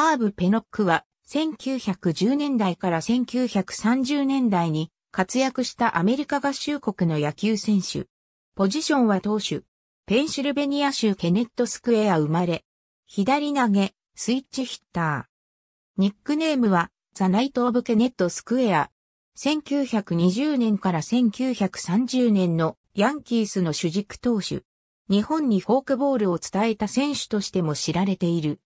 ハーブ・ペノックは1910年代から1930年代に活躍したアメリカ合衆国の野球選手。ポジションは投手。ペンシルベニア州ケネットスクエア生まれ。左投げ、スイッチヒッター。ニックネームはザ・ナイト・オブ・ケネットスクエア。1920年から1930年のヤンキースの主軸投手。日本にフォークボールを伝えた選手としても知られている。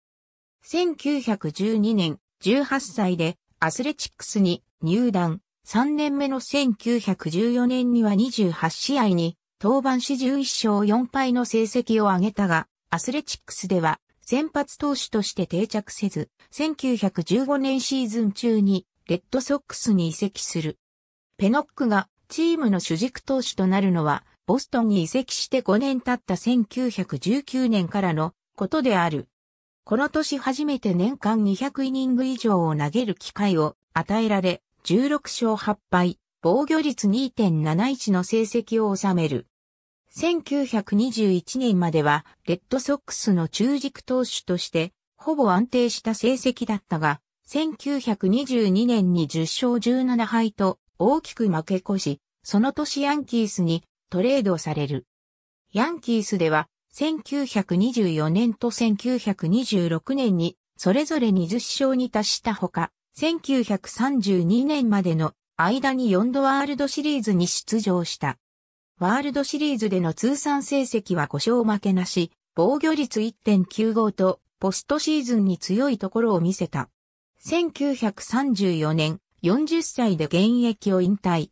1912年18歳でアスレチックスに入団。3年目の1914年には28試合に登板し11勝4敗の成績を上げたが、アスレチックスでは先発投手として定着せず、1915年シーズン中にレッドソックスに移籍する。ペノックがチームの主軸投手となるのは、ボストンに移籍して5年経った1919年からのことである。この年初めて年間200イニング以上を投げる機会を与えられ、16勝8敗、防御率2.71の成績を収める。1921年までは、レッドソックスの中軸投手として、ほぼ安定した成績だったが、1922年に10勝17敗と大きく負け越し、その年ヤンキースにトレードされる。ヤンキースでは1924年と1926年に、それぞれ20勝に達したほか、1932年までの間に4度ワールドシリーズに出場した。ワールドシリーズでの通算成績は5勝負けなし、防御率1.95と、ポストシーズンに強いところを見せた。1934年、40歳で現役を引退。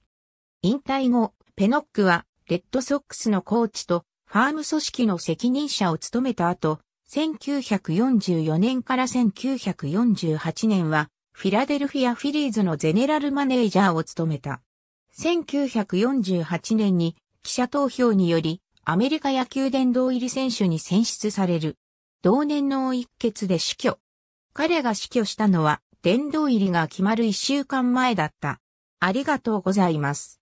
引退後、ペノックは、レッドソックスのコーチとファーム組織の責任者を務めた後、1944年から1948年は、フィラデルフィア・フィリーズのゼネラルマネージャーを務めた。1948年に記者投票により、アメリカ野球殿堂入り選手に選出される。同年の一決で死去。彼が死去したのは、殿堂入りが決まる一週間前だった。ありがとうございます。